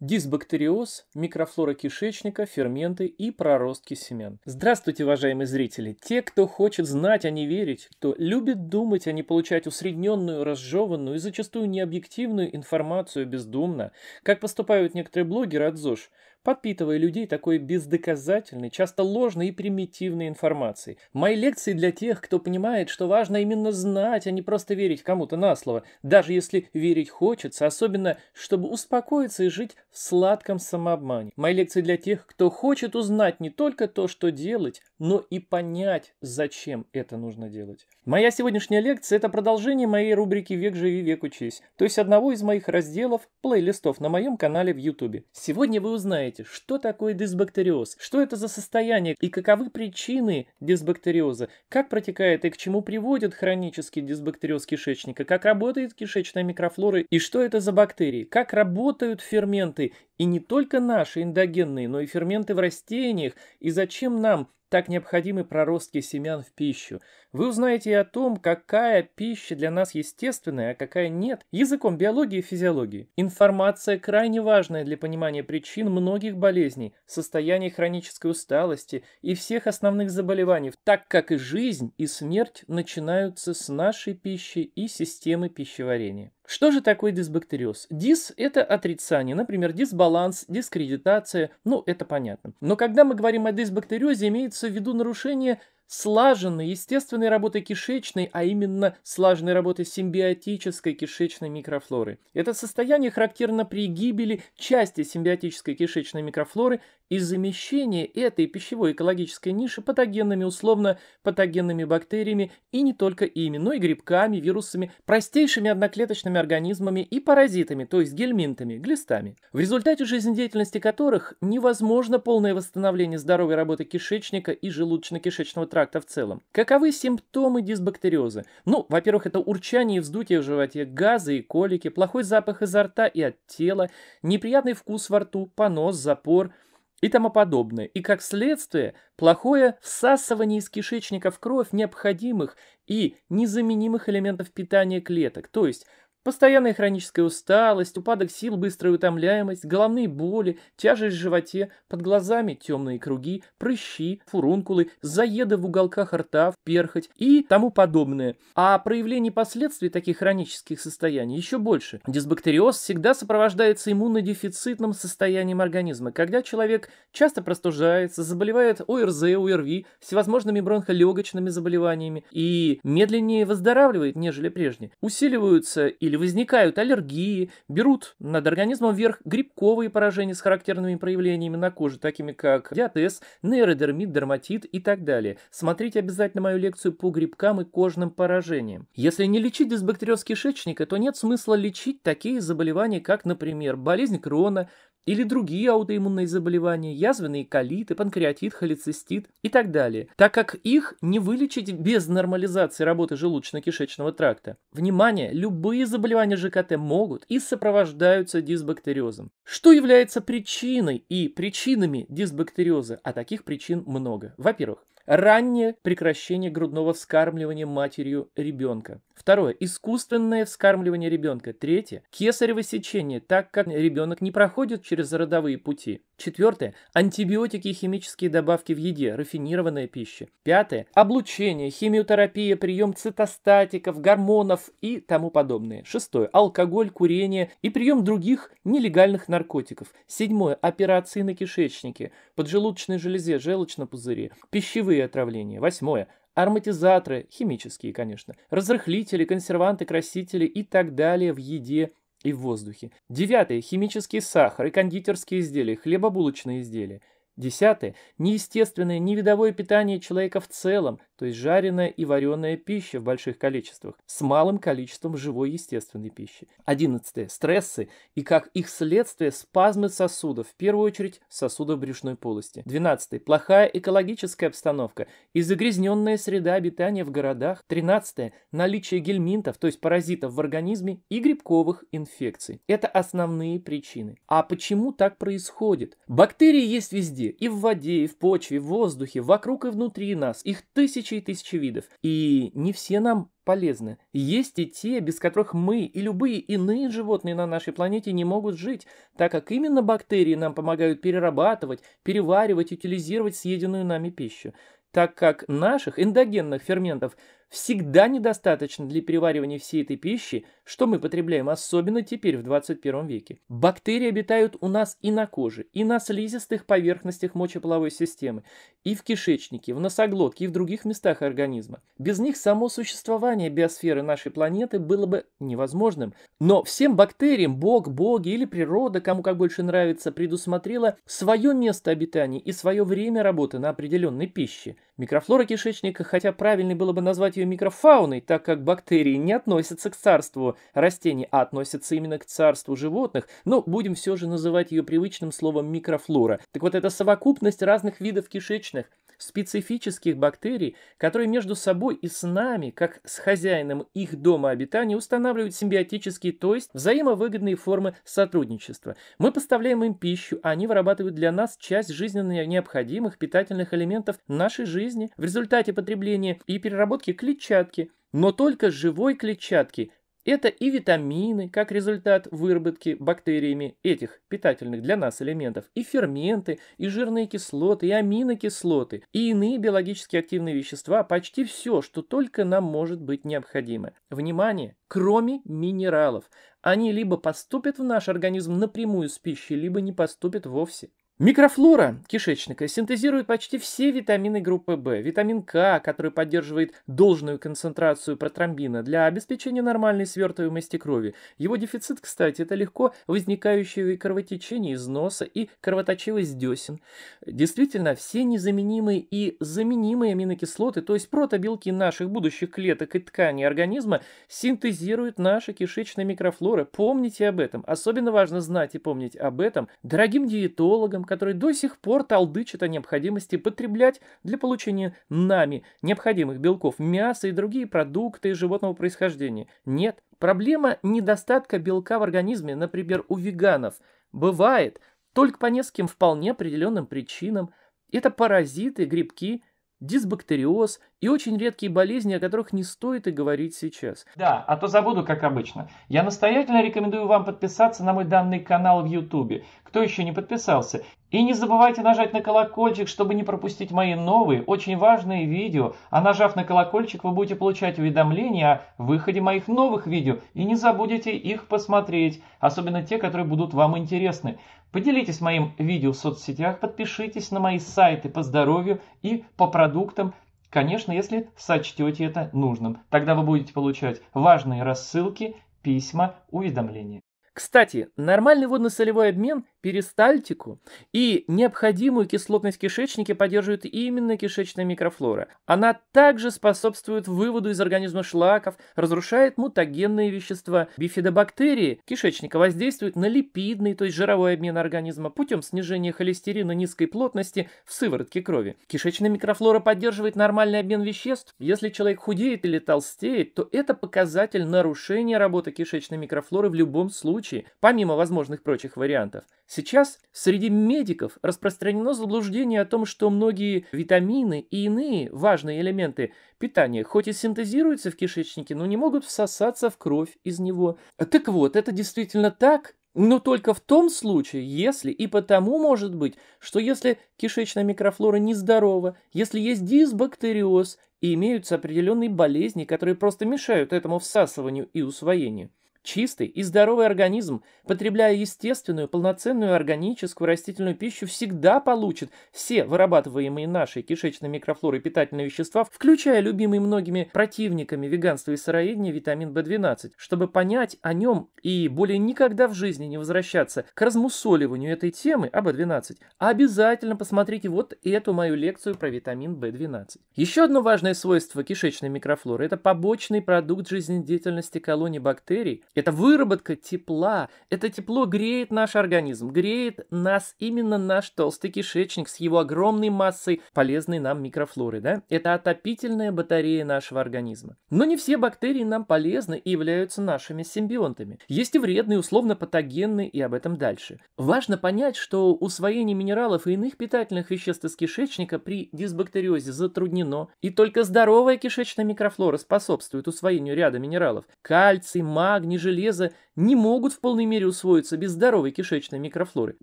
дисбактериоз, микрофлора кишечника, ферменты и проростки семян. Здравствуйте, уважаемые зрители! Те, кто хочет знать, а не верить, кто любит думать, а не получать усредненную, разжеванную и зачастую необъективную информацию бездумно, как поступают некоторые блогеры от ЗОЖ – подпитывая людей такой бездоказательной, часто ложной и примитивной информацией. Мои лекции для тех, кто понимает, что важно именно знать, а не просто верить кому-то на слово, даже если верить хочется, особенно чтобы успокоиться и жить в сладком самообмане. Мои лекции для тех, кто хочет узнать не только то, что делать, но и понять, зачем это нужно делать. Моя сегодняшняя лекция – это продолжение моей рубрики «Век живи, век учись», то есть одного из моих разделов плейлистов на моем канале в YouTube. Сегодня вы узнаете, что такое дисбактериоз, что это за состояние и каковы причины дисбактериоза, как протекает и к чему приводит хронический дисбактериоз кишечника, как работает кишечная микрофлора и что это за бактерии, как работают ферменты и не только наши эндогенные, но и ферменты в растениях. И зачем нам так необходимы проростки семян в пищу? Вы узнаете и о том, какая пища для нас естественная, а какая нет, языком биологии и физиологии. Информация крайне важная для понимания причин многих болезней, состояний хронической усталости и всех основных заболеваний, так как и жизнь, и смерть начинаются с нашей пищи и системы пищеварения. Что же такое дисбактериоз? Дис – это отрицание, например, дисбаланс, дискредитация, ну, это понятно. Но когда мы говорим о дисбактериозе, имеется в виду нарушение слаженной, естественной работой кишечной, а именно слаженной работой симбиотической кишечной микрофлоры. Это состояние характерно при гибели части симбиотической кишечной микрофлоры и замещении этой пищевой экологической ниши патогенными, условно патогенными бактериями и не только ими, но и грибками, вирусами, простейшими одноклеточными организмами и паразитами, то есть гельминтами, глистами, в результате жизнедеятельности которых невозможно полное восстановление здоровой работы кишечника и желудочно-кишечного тракта тракта в целом. Каковы симптомы дисбактериоза? Ну, во-первых, это урчание и вздутие в животе, газы и колики, плохой запах изо рта и от тела, неприятный вкус во рту, понос, запор – и тому подобное. И как следствие, плохое всасывание из кишечника в кровь необходимых и незаменимых элементов питания клеток. То есть Постоянная хроническая усталость, упадок сил, быстрая утомляемость, головные боли, тяжесть в животе, под глазами темные круги, прыщи, фурункулы, заеды в уголках рта, в перхоть и тому подобное. А проявлений последствий таких хронических состояний еще больше. Дисбактериоз всегда сопровождается иммунодефицитным состоянием организма, когда человек часто простужается, заболевает ОРЗ, ОРВИ, всевозможными бронхолегочными заболеваниями и медленнее выздоравливает, нежели прежде. Усиливаются и автомобиле возникают аллергии, берут над организмом вверх грибковые поражения с характерными проявлениями на коже, такими как диатез, нейродермит, дерматит и так далее. Смотрите обязательно мою лекцию по грибкам и кожным поражениям. Если не лечить дисбактериоз кишечника, то нет смысла лечить такие заболевания, как, например, болезнь Крона, или другие аутоиммунные заболевания, язвенные колиты, панкреатит, холецистит и так далее, так как их не вылечить без нормализации работы желудочно-кишечного тракта. Внимание, любые заболевания ЖКТ могут и сопровождаются дисбактериозом. Что является причиной и причинами дисбактериоза? А таких причин много. Во-первых, Раннее прекращение грудного вскармливания матерью ребенка. Второе. Искусственное вскармливание ребенка. Третье. Кесарево сечение, так как ребенок не проходит через родовые пути. Четвертое – антибиотики и химические добавки в еде, рафинированная пища. Пятое – облучение, химиотерапия, прием цитостатиков, гормонов и тому подобное. Шестое – алкоголь, курение и прием других нелегальных наркотиков. Седьмое – операции на кишечнике, поджелудочной железе, желчном пузыре, пищевые отравления. Восьмое – ароматизаторы, химические, конечно, разрыхлители, консерванты, красители и так далее в еде и в воздухе. Девятое. Химический сахар и кондитерские изделия, хлебобулочные изделия. Десятое. Неестественное, невидовое питание человека в целом, то есть жареная и вареная пища в больших количествах, с малым количеством живой естественной пищи. Одиннадцатое. Стрессы и как их следствие спазмы сосудов, в первую очередь сосудов брюшной полости. Двенадцатое. Плохая экологическая обстановка и загрязненная среда обитания в городах. Тринадцатое. Наличие гельминтов, то есть паразитов в организме и грибковых инфекций. Это основные причины. А почему так происходит? Бактерии есть везде и в воде, и в почве, в воздухе, вокруг и внутри нас. Их тысячи и тысячи видов. И не все нам полезны. Есть и те, без которых мы и любые иные животные на нашей планете не могут жить, так как именно бактерии нам помогают перерабатывать, переваривать, утилизировать съеденную нами пищу. Так как наших эндогенных ферментов – всегда недостаточно для переваривания всей этой пищи, что мы потребляем, особенно теперь в 21 веке. Бактерии обитают у нас и на коже, и на слизистых поверхностях мочеполовой системы, и в кишечнике, в носоглотке, и в других местах организма. Без них само существование биосферы нашей планеты было бы невозможным. Но всем бактериям бог, боги или природа, кому как больше нравится, предусмотрела свое место обитания и свое время работы на определенной пище – Микрофлора кишечника, хотя правильнее было бы назвать ее микрофауной, так как бактерии не относятся к царству растений, а относятся именно к царству животных, но будем все же называть ее привычным словом микрофлора. Так вот, это совокупность разных видов кишечных, специфических бактерий, которые между собой и с нами, как с хозяином их дома обитания, устанавливают симбиотические, то есть взаимовыгодные формы сотрудничества. Мы поставляем им пищу, а они вырабатывают для нас часть жизненно необходимых питательных элементов нашей жизни в результате потребления и переработки клетчатки, но только живой клетчатки, это и витамины, как результат выработки бактериями этих питательных для нас элементов, и ферменты, и жирные кислоты, и аминокислоты, и иные биологически активные вещества, почти все, что только нам может быть необходимо. Внимание! Кроме минералов. Они либо поступят в наш организм напрямую с пищей, либо не поступят вовсе. Микрофлора кишечника синтезирует почти все витамины группы В. Витамин К, который поддерживает должную концентрацию протромбина для обеспечения нормальной свертываемости крови. Его дефицит, кстати, это легко возникающее кровотечение из носа и кровоточивость десен. Действительно, все незаменимые и заменимые аминокислоты, то есть протобелки наших будущих клеток и тканей организма, синтезируют наши кишечные микрофлоры. Помните об этом. Особенно важно знать и помнить об этом дорогим диетологам, который до сих пор толдычат о необходимости потреблять для получения нами необходимых белков мясо и другие продукты животного происхождения. Нет, проблема недостатка белка в организме, например, у веганов, бывает только по нескольким вполне определенным причинам. Это паразиты, грибки, дисбактериоз, и очень редкие болезни, о которых не стоит и говорить сейчас. Да, а то забуду, как обычно. Я настоятельно рекомендую вам подписаться на мой данный канал в YouTube. Кто еще не подписался? И не забывайте нажать на колокольчик, чтобы не пропустить мои новые, очень важные видео. А нажав на колокольчик, вы будете получать уведомления о выходе моих новых видео. И не забудете их посмотреть, особенно те, которые будут вам интересны. Поделитесь моим видео в соцсетях, подпишитесь на мои сайты по здоровью и по продуктам, Конечно, если сочтете это нужным, тогда вы будете получать важные рассылки, письма, уведомления. Кстати, нормальный водно-солевой обмен перистальтику и необходимую кислотность в кишечнике поддерживает именно кишечная микрофлора. Она также способствует выводу из организма шлаков, разрушает мутагенные вещества. Бифидобактерии кишечника воздействуют на липидный, то есть жировой обмен организма путем снижения холестерина низкой плотности в сыворотке крови. Кишечная микрофлора поддерживает нормальный обмен веществ. Если человек худеет или толстеет, то это показатель нарушения работы кишечной микрофлоры в любом случае случае, помимо возможных прочих вариантов. Сейчас среди медиков распространено заблуждение о том, что многие витамины и иные важные элементы питания, хоть и синтезируются в кишечнике, но не могут всосаться в кровь из него. Так вот, это действительно так, но только в том случае, если и потому может быть, что если кишечная микрофлора нездорова, если есть дисбактериоз и имеются определенные болезни, которые просто мешают этому всасыванию и усвоению. Чистый и здоровый организм, потребляя естественную, полноценную органическую растительную пищу, всегда получит все вырабатываемые нашей кишечной микрофлорой питательные вещества, включая любимые многими противниками веганства и сыроедения витамин В12, чтобы понять о нем и более никогда в жизни не возвращаться к размусоливанию этой темы об а В12, обязательно посмотрите вот эту мою лекцию про витамин В12. Еще одно важное свойство кишечной микрофлоры – это побочный продукт жизнедеятельности колонии бактерий, это выработка тепла. Это тепло греет наш организм, греет нас именно наш толстый кишечник с его огромной массой полезной нам микрофлоры. Да? Это отопительная батарея нашего организма. Но не все бактерии нам полезны и являются нашими симбионтами. Есть и вредные, условно патогенные, и об этом дальше. Важно понять, что усвоение минералов и иных питательных веществ из кишечника при дисбактериозе затруднено, и только здоровая кишечная микрофлора способствует усвоению ряда минералов. Кальций, магний, железа не могут в полной мере усвоиться без здоровой кишечной микрофлоры.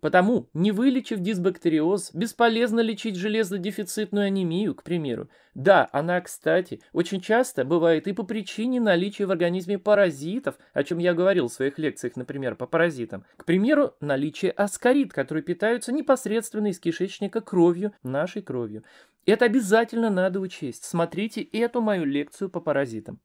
Потому, не вылечив дисбактериоз, бесполезно лечить железодефицитную анемию, к примеру. Да, она, кстати, очень часто бывает и по причине наличия в организме паразитов, о чем я говорил в своих лекциях, например, по паразитам. К примеру, наличие аскарид, которые питаются непосредственно из кишечника кровью, нашей кровью. Это обязательно надо учесть. Смотрите эту мою лекцию по паразитам.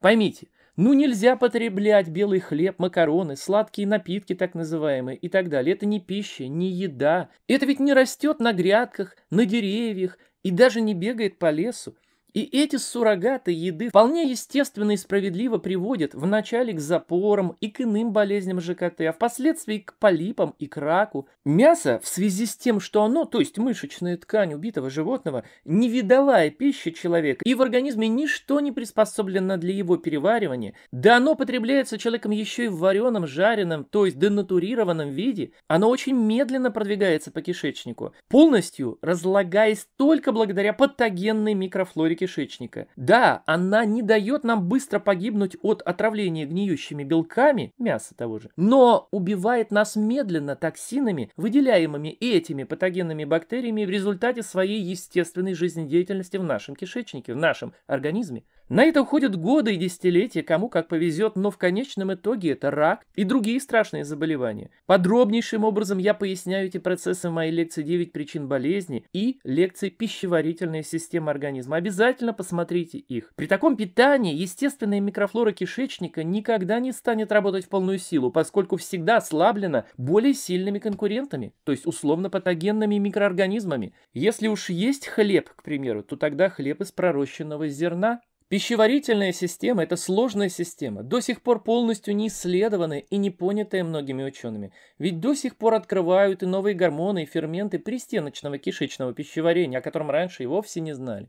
Поймите, ну нельзя потреблять белый хлеб, макароны, сладкие напитки так называемые и так далее. Это не пища, не еда. Это ведь не растет на грядках, на деревьях и даже не бегает по лесу. И эти суррогаты еды вполне естественно и справедливо приводят вначале к запорам и к иным болезням ЖКТ, а впоследствии к полипам и к раку. Мясо в связи с тем, что оно, то есть мышечная ткань убитого животного, не невидовая пища человека, и в организме ничто не приспособлено для его переваривания, да оно потребляется человеком еще и в вареном, жареном, то есть денатурированном виде, оно очень медленно продвигается по кишечнику, полностью разлагаясь только благодаря патогенной микрофлоре кишечника. Да, она не дает нам быстро погибнуть от отравления гниющими белками, мяса того же, но убивает нас медленно токсинами, выделяемыми этими патогенными бактериями в результате своей естественной жизнедеятельности в нашем кишечнике, в нашем организме. На это уходят годы и десятилетия, кому как повезет, но в конечном итоге это рак и другие страшные заболевания. Подробнейшим образом я поясняю эти процессы в моей лекции «9 причин болезни» и лекции «Пищеварительная система организма». Обязательно Внимательно посмотрите их. При таком питании естественная микрофлора кишечника никогда не станет работать в полную силу, поскольку всегда ослаблена более сильными конкурентами, то есть условно-патогенными микроорганизмами. Если уж есть хлеб, к примеру, то тогда хлеб из пророщенного зерна. Пищеварительная система – это сложная система, до сих пор полностью не исследованная и не понятая многими учеными. Ведь до сих пор открывают и новые гормоны, и ферменты пристеночного кишечного пищеварения, о котором раньше и вовсе не знали.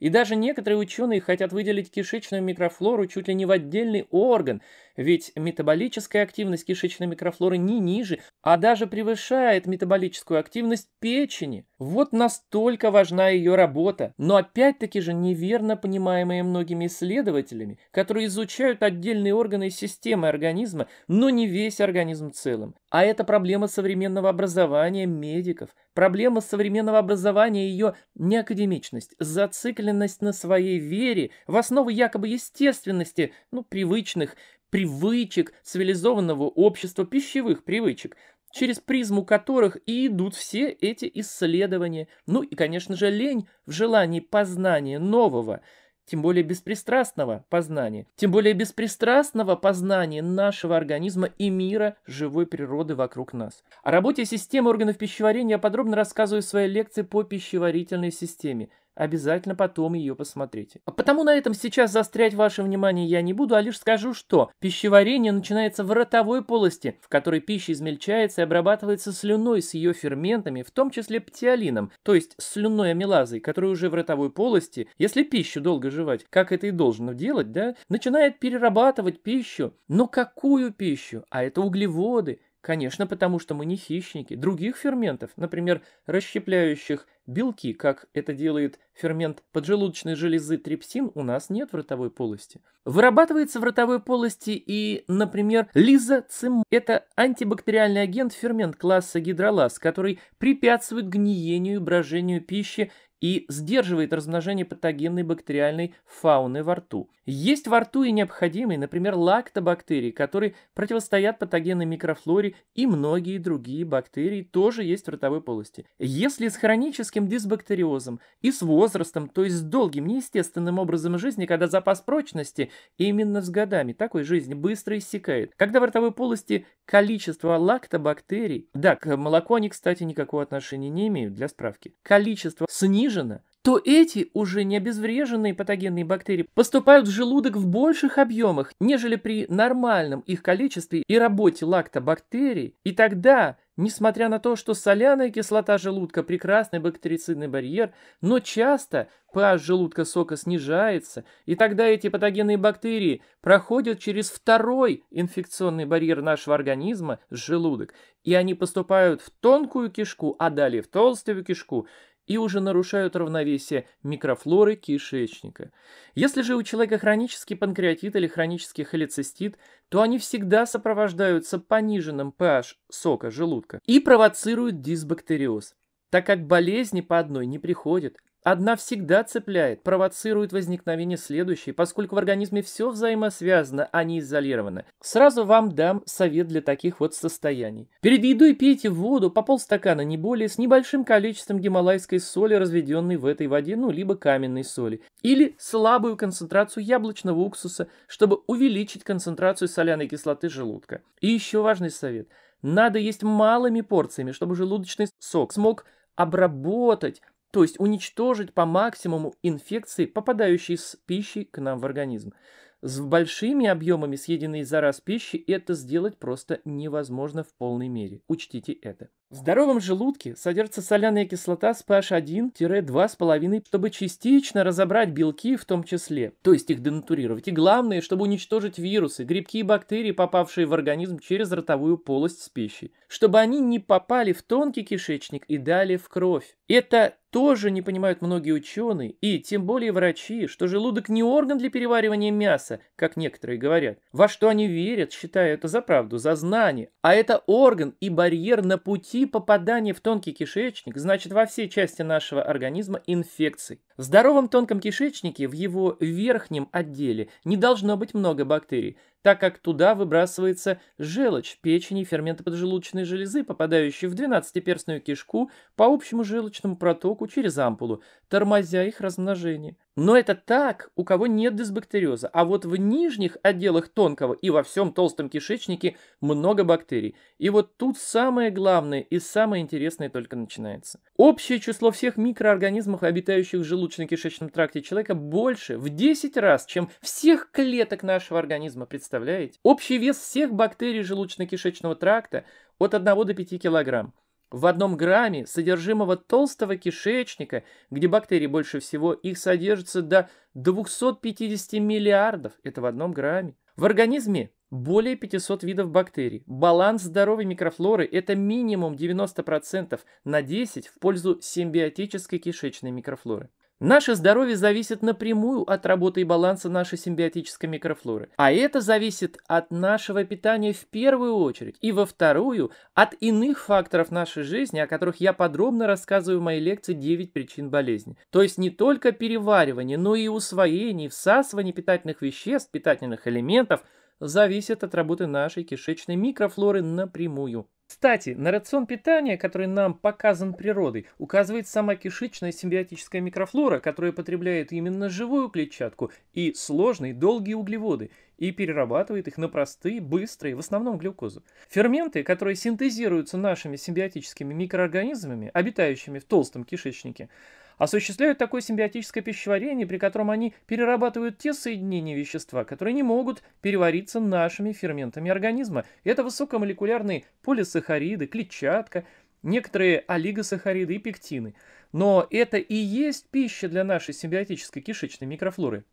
И даже некоторые ученые хотят выделить кишечную микрофлору чуть ли не в отдельный орган, ведь метаболическая активность кишечной микрофлоры не ниже, а даже превышает метаболическую активность печени. Вот настолько важна ее работа, но опять-таки же неверно понимаемая многими исследователями, которые изучают отдельные органы и системы организма, но не весь организм целым. А это проблема современного образования медиков, проблема современного образования ее неакадемичность, зацикленность на своей вере, в основу якобы естественности, ну, привычных, привычек цивилизованного общества, пищевых привычек через призму которых и идут все эти исследования. Ну и, конечно же, лень в желании познания нового, тем более беспристрастного познания, тем более беспристрастного познания нашего организма и мира живой природы вокруг нас. О работе системы органов пищеварения я подробно рассказываю в своей лекции по пищеварительной системе – Обязательно потом ее посмотрите. А потому на этом сейчас застрять ваше внимание я не буду, а лишь скажу, что пищеварение начинается в ротовой полости, в которой пища измельчается и обрабатывается слюной с ее ферментами, в том числе птиолином, то есть слюной амилазой, которая уже в ротовой полости, если пищу долго жевать, как это и должно делать, да, начинает перерабатывать пищу. Но какую пищу? А это углеводы, Конечно, потому что мы не хищники. Других ферментов, например, расщепляющих Белки, как это делает фермент поджелудочной железы трипсин, у нас нет в ротовой полости. Вырабатывается в ротовой полости и, например, лизоцим. Это антибактериальный агент фермент класса гидролаз, который препятствует гниению и брожению пищи и сдерживает размножение патогенной бактериальной фауны во рту. Есть во рту и необходимые, например, лактобактерии, которые противостоят патогенной микрофлоре, и многие другие бактерии тоже есть в ротовой полости. Если с хроническим хроническим дисбактериозом, и с возрастом, то есть с долгим, неестественным образом жизни, когда запас прочности, именно с годами такой жизни, быстро иссякает. Когда в ротовой полости количество лактобактерий, да, к молоку они, кстати, никакого отношения не имеют, для справки, количество снижено, то эти уже не обезвреженные патогенные бактерии поступают в желудок в больших объемах, нежели при нормальном их количестве и работе лактобактерий, и тогда Несмотря на то, что соляная кислота желудка – прекрасный бактерицидный барьер, но часто pH желудка сока снижается, и тогда эти патогенные бактерии проходят через второй инфекционный барьер нашего организма – желудок, и они поступают в тонкую кишку, а далее в толстую кишку, и уже нарушают равновесие микрофлоры кишечника. Если же у человека хронический панкреатит или хронический холецистит, то они всегда сопровождаются пониженным pH сока желудка и провоцируют дисбактериоз, так как болезни по одной не приходят, Одна всегда цепляет, провоцирует возникновение следующей, поскольку в организме все взаимосвязано, а не изолировано. Сразу вам дам совет для таких вот состояний. Перед едой пейте воду по полстакана, не более, с небольшим количеством гималайской соли, разведенной в этой воде, ну, либо каменной соли. Или слабую концентрацию яблочного уксуса, чтобы увеличить концентрацию соляной кислоты желудка. И еще важный совет. Надо есть малыми порциями, чтобы желудочный сок смог обработать то есть уничтожить по максимуму инфекции, попадающие с пищей к нам в организм. С большими объемами съеденной за раз пищи это сделать просто невозможно в полной мере. Учтите это. В здоровом желудке содержится соляная кислота с pH 1-2,5, чтобы частично разобрать белки в том числе, то есть их денатурировать. И главное, чтобы уничтожить вирусы, грибки и бактерии, попавшие в организм через ротовую полость с пищей, чтобы они не попали в тонкий кишечник и далее в кровь. Это тоже не понимают многие ученые, и тем более врачи, что желудок не орган для переваривания мяса, как некоторые говорят. Во что они верят, считая это за правду, за знание, а это орган и барьер на пути при попадании в тонкий кишечник, значит во все части нашего организма инфекции. В здоровом тонком кишечнике в его верхнем отделе не должно быть много бактерий, так как туда выбрасывается желчь печени и ферменты поджелудочной железы, попадающие в двенадцатиперстную кишку по общему желчному протоку через ампулу, тормозя их размножение. Но это так, у кого нет дисбактериоза, а вот в нижних отделах тонкого и во всем толстом кишечнике много бактерий. И вот тут самое главное и самое интересное только начинается. Общее число всех микроорганизмов, обитающих в желудке, желудочно-кишечном тракте человека больше в 10 раз, чем всех клеток нашего организма, представляете? Общий вес всех бактерий желудочно-кишечного тракта от 1 до 5 килограмм. В одном грамме содержимого толстого кишечника, где бактерий больше всего, их содержится до 250 миллиардов. Это в одном грамме. В организме более 500 видов бактерий. Баланс здоровой микрофлоры – это минимум 90% на 10 в пользу симбиотической кишечной микрофлоры. Наше здоровье зависит напрямую от работы и баланса нашей симбиотической микрофлоры. А это зависит от нашего питания в первую очередь и во вторую от иных факторов нашей жизни, о которых я подробно рассказываю в моей лекции 9 причин болезни. То есть не только переваривание, но и усвоение, всасывание питательных веществ, питательных элементов – зависит от работы нашей кишечной микрофлоры напрямую. Кстати, на рацион питания, который нам показан природой, указывает сама кишечная симбиотическая микрофлора, которая потребляет именно живую клетчатку и сложные долгие углеводы, и перерабатывает их на простые, быстрые, в основном глюкозу. Ферменты, которые синтезируются нашими симбиотическими микроорганизмами, обитающими в толстом кишечнике, осуществляют такое симбиотическое пищеварение, при котором они перерабатывают те соединения вещества, которые не могут перевариться нашими ферментами организма. Это высокомолекулярные полисахариды, клетчатка, некоторые олигосахариды и пектины. Но это и есть пища для нашей симбиотической кишечной микрофлоры.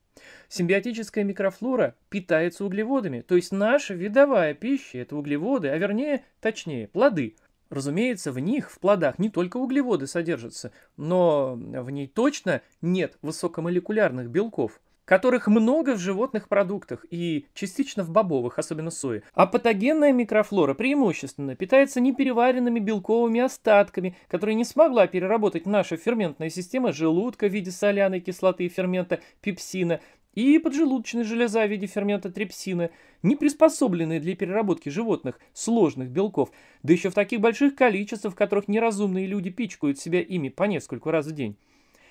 Симбиотическая микрофлора питается углеводами, то есть наша видовая пища – это углеводы, а вернее, точнее, плоды – Разумеется, в них, в плодах, не только углеводы содержатся, но в ней точно нет высокомолекулярных белков, которых много в животных продуктах и частично в бобовых, особенно сои. А патогенная микрофлора преимущественно питается непереваренными белковыми остатками, которые не смогла переработать наша ферментная система желудка в виде соляной кислоты и фермента пепсина, и поджелудочная железа в виде фермента трепсина, не приспособленные для переработки животных сложных белков, да еще в таких больших количествах, в которых неразумные люди пичкают себя ими по нескольку раз в день.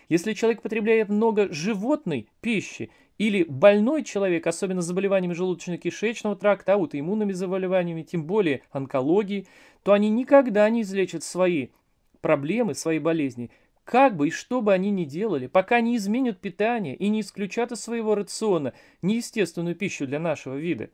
Если человек потребляет много животной пищи или больной человек, особенно с заболеваниями желудочно-кишечного тракта, аутоиммунными заболеваниями, тем более онкологией, то они никогда не излечат свои проблемы, свои болезни – как бы и что бы они ни делали, пока не изменят питание и не исключат из своего рациона неестественную пищу для нашего вида.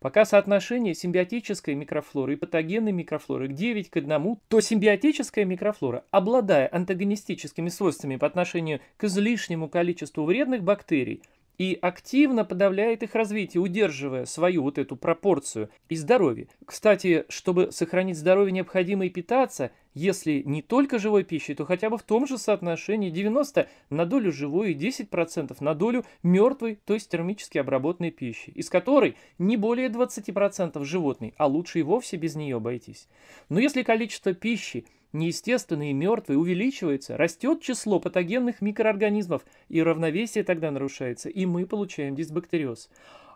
Пока соотношение симбиотической микрофлоры и патогенной микрофлоры 9 к 1, то симбиотическая микрофлора, обладая антагонистическими свойствами по отношению к излишнему количеству вредных бактерий – и активно подавляет их развитие, удерживая свою вот эту пропорцию и здоровье. Кстати, чтобы сохранить здоровье, необходимо и питаться, если не только живой пищей, то хотя бы в том же соотношении 90 на долю живой и 10% на долю мертвой, то есть термически обработанной пищи, из которой не более 20% животной, а лучше и вовсе без нее обойтись. Но если количество пищи неестественный и мертвый увеличивается, растет число патогенных микроорганизмов, и равновесие тогда нарушается, и мы получаем дисбактериоз.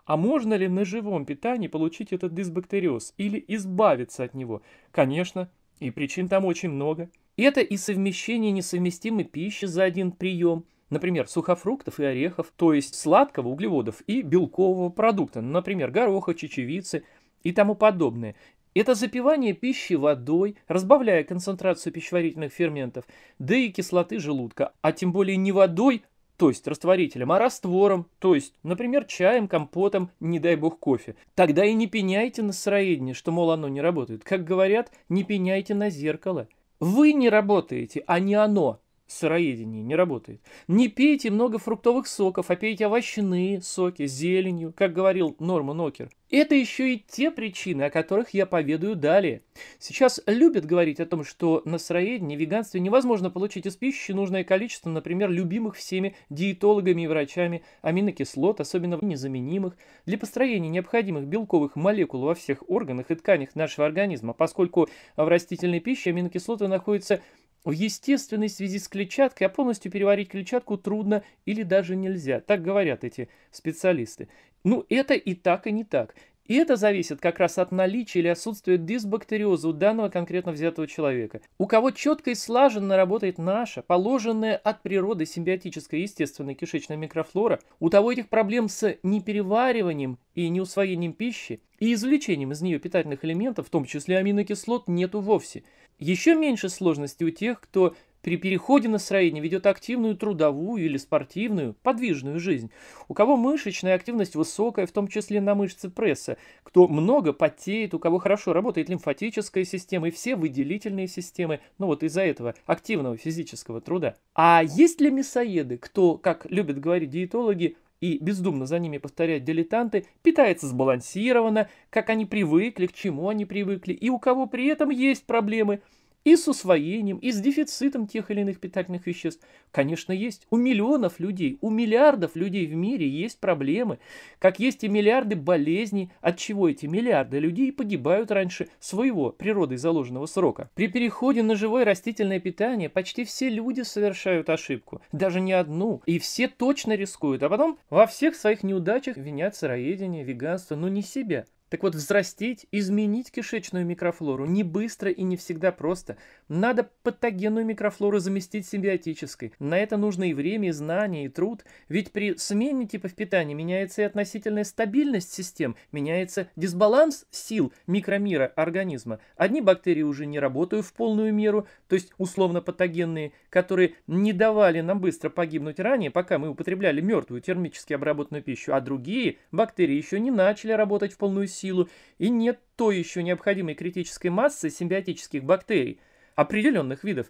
А можно ли на живом питании получить этот дисбактериоз или избавиться от него? Конечно, и причин там очень много. Это и совмещение несовместимой пищи за один прием, например, сухофруктов и орехов, то есть сладкого, углеводов и белкового продукта, например, гороха, чечевицы и тому подобное. Это запивание пищи водой, разбавляя концентрацию пищеварительных ферментов, да и кислоты желудка, а тем более не водой, то есть растворителем, а раствором, то есть, например, чаем, компотом, не дай бог кофе. Тогда и не пеняйте на сыроедение, что, мол, оно не работает. Как говорят, не пеняйте на зеркало. Вы не работаете, а не оно сыроедении не работает. Не пейте много фруктовых соков, а пейте овощные соки, зеленью, как говорил Норман Окер. Это еще и те причины, о которых я поведаю далее. Сейчас любят говорить о том, что на сыроедении, веганстве невозможно получить из пищи нужное количество, например, любимых всеми диетологами и врачами аминокислот, особенно незаменимых, для построения необходимых белковых молекул во всех органах и тканях нашего организма, поскольку в растительной пище аминокислоты находятся в естественной связи с клетчаткой, а полностью переварить клетчатку трудно или даже нельзя. Так говорят эти специалисты. Ну, это и так, и не так. И это зависит как раз от наличия или отсутствия дисбактериоза у данного конкретно взятого человека. У кого четко и слаженно работает наша, положенная от природы симбиотическая естественная кишечная микрофлора, у того этих проблем с неперевариванием и неусвоением пищи и извлечением из нее питательных элементов, в том числе аминокислот, нету вовсе – еще меньше сложности у тех, кто при переходе на строение ведет активную трудовую или спортивную, подвижную жизнь. У кого мышечная активность высокая, в том числе на мышцы пресса, кто много потеет, у кого хорошо работает лимфатическая система и все выделительные системы, ну вот из-за этого активного физического труда. А есть ли мясоеды, кто, как любят говорить диетологи, и бездумно за ними повторять дилетанты, питается сбалансированно, как они привыкли, к чему они привыкли, и у кого при этом есть проблемы – и с усвоением, и с дефицитом тех или иных питательных веществ. Конечно, есть. У миллионов людей, у миллиардов людей в мире есть проблемы, как есть и миллиарды болезней, от чего эти миллиарды людей погибают раньше своего природой заложенного срока. При переходе на живое растительное питание почти все люди совершают ошибку, даже не одну, и все точно рискуют, а потом во всех своих неудачах винят сыроедение, веганство, но не себя. Так вот, взрастить, изменить кишечную микрофлору не быстро и не всегда просто. Надо патогенную микрофлору заместить симбиотической. На это нужно и время, и знания, и труд. Ведь при смене типов питания меняется и относительная стабильность систем, меняется дисбаланс сил микромира организма. Одни бактерии уже не работают в полную меру, то есть условно патогенные, которые не давали нам быстро погибнуть ранее, пока мы употребляли мертвую термически обработанную пищу, а другие бактерии еще не начали работать в полную силу силу, и нет той еще необходимой критической массы симбиотических бактерий определенных видов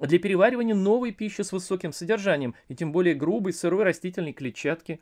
для переваривания новой пищи с высоким содержанием и тем более грубой сырой растительной клетчатки.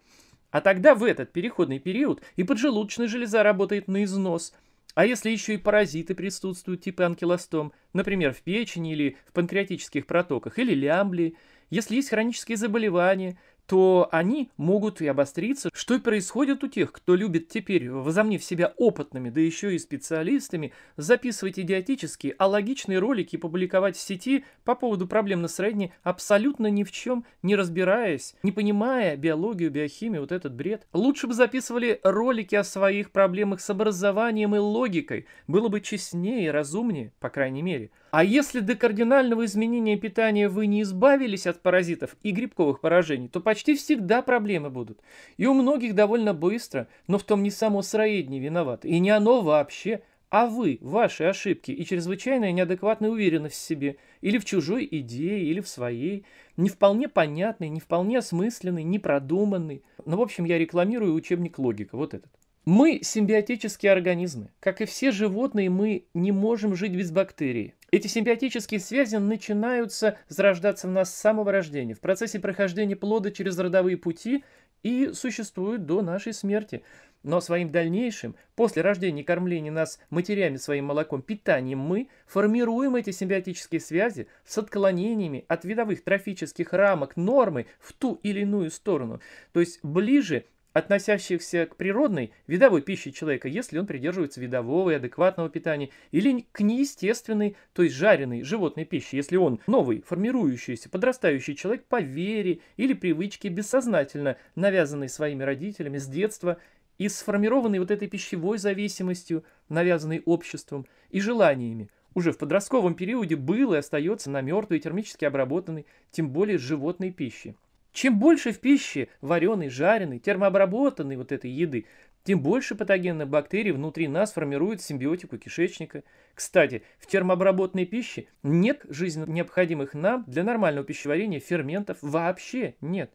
А тогда в этот переходный период и поджелудочная железа работает на износ – а если еще и паразиты присутствуют типа анкилостом, например, в печени или в панкреатических протоках, или лямблии, если есть хронические заболевания – то они могут и обостриться, что и происходит у тех, кто любит теперь, возомнив себя опытными, да еще и специалистами, записывать идиотические, а логичные ролики и публиковать в сети по поводу проблем настроения, абсолютно ни в чем не разбираясь, не понимая биологию, биохимию, вот этот бред. Лучше бы записывали ролики о своих проблемах с образованием и логикой, было бы честнее и разумнее, по крайней мере. А если до кардинального изменения питания вы не избавились от паразитов и грибковых поражений, то почти всегда проблемы будут. И у многих довольно быстро, но в том не само сыроедение виноват. И не оно вообще, а вы, ваши ошибки и чрезвычайная неадекватная уверенность в себе, или в чужой идее, или в своей, не вполне понятной, не вполне осмысленной, непродуманной. Ну, в общем, я рекламирую учебник «Логика», вот этот. Мы симбиотические организмы. Как и все животные, мы не можем жить без бактерий. Эти симбиотические связи начинаются зарождаться в нас с самого рождения, в процессе прохождения плода через родовые пути и существуют до нашей смерти. Но своим дальнейшим, после рождения и кормления нас матерями своим молоком, питанием мы формируем эти симбиотические связи с отклонениями от видовых трофических рамок нормы в ту или иную сторону. То есть ближе относящихся к природной, видовой пище человека, если он придерживается видового и адекватного питания, или к неестественной, то есть жареной животной пище, если он новый, формирующийся, подрастающий человек по вере или привычке, бессознательно навязанной своими родителями с детства и сформированной вот этой пищевой зависимостью, навязанной обществом и желаниями, уже в подростковом периоде был и остается на мертвой термически обработанной, тем более животной пищи. Чем больше в пище вареной, жареной, термообработанной вот этой еды, тем больше патогенных бактерий внутри нас формирует симбиотику кишечника. Кстати, в термообработанной пище нет жизненно необходимых нам для нормального пищеварения ферментов вообще нет.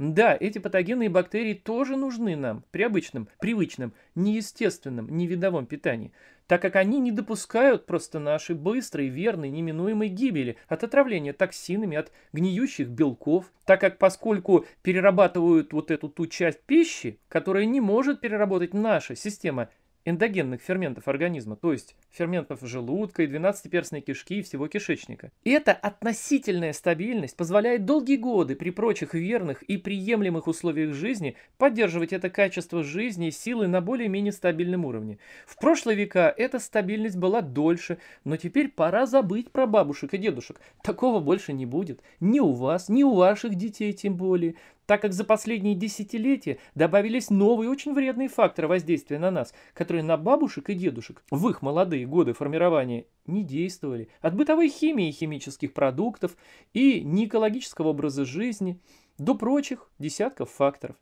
Да, эти патогены и бактерии тоже нужны нам при обычном, привычном, неестественном, невидовом питании, так как они не допускают просто нашей быстрой, верной, неминуемой гибели от отравления токсинами, от гниющих белков, так как поскольку перерабатывают вот эту ту часть пищи, которая не может переработать наша система эндогенных ферментов организма, то есть ферментов желудка и 12-перстной кишки и всего кишечника. И эта относительная стабильность позволяет долгие годы при прочих верных и приемлемых условиях жизни поддерживать это качество жизни и силы на более-менее стабильном уровне. В прошлые века эта стабильность была дольше, но теперь пора забыть про бабушек и дедушек. Такого больше не будет. Ни у вас, ни у ваших детей тем более так как за последние десятилетия добавились новые очень вредные факторы воздействия на нас, которые на бабушек и дедушек в их молодые годы формирования не действовали. От бытовой химии и химических продуктов и неэкологического образа жизни до прочих десятков факторов.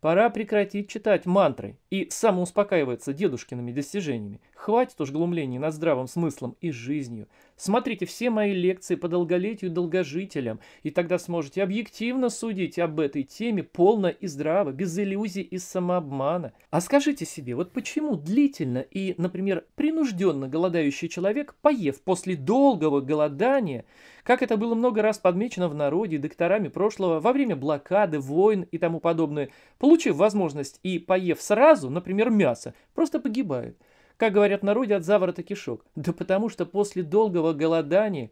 Пора прекратить читать мантры и самоуспокаиваться дедушкиными достижениями, Хватит уж глумлений над здравым смыслом и жизнью. Смотрите все мои лекции по долголетию долгожителям, и тогда сможете объективно судить об этой теме полно и здраво, без иллюзий и самообмана. А скажите себе, вот почему длительно и, например, принужденно голодающий человек, поев после долгого голодания, как это было много раз подмечено в народе докторами прошлого во время блокады, войн и тому подобное, получив возможность и поев сразу, например, мясо, просто погибает – как говорят в народе, от заворота кишок. Да потому что после долгого голодания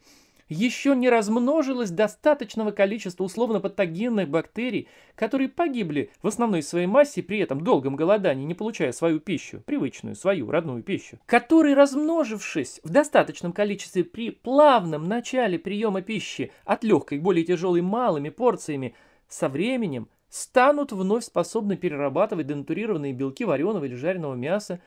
еще не размножилось достаточного количества условно-патогенных бактерий, которые погибли в основной своей массе при этом долгом голодании, не получая свою пищу, привычную, свою, родную пищу, которые, размножившись в достаточном количестве при плавном начале приема пищи от легкой к более тяжелой малыми порциями, со временем станут вновь способны перерабатывать денатурированные белки вареного или жареного мяса,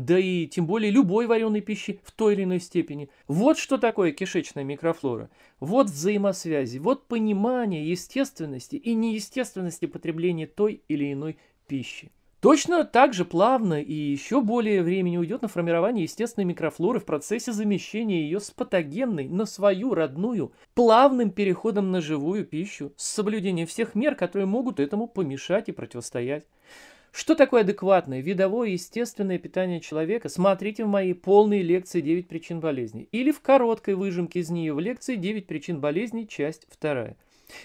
да и тем более любой вареной пищи в той или иной степени. Вот что такое кишечная микрофлора. Вот взаимосвязи, вот понимание естественности и неестественности потребления той или иной пищи. Точно так же плавно и еще более времени уйдет на формирование естественной микрофлоры в процессе замещения ее с патогенной на свою родную, плавным переходом на живую пищу с соблюдением всех мер, которые могут этому помешать и противостоять. Что такое адекватное, видовое, естественное питание человека? Смотрите в моей полной лекции «9 причин болезни» или в короткой выжимке из нее в лекции «9 причин болезни», часть 2.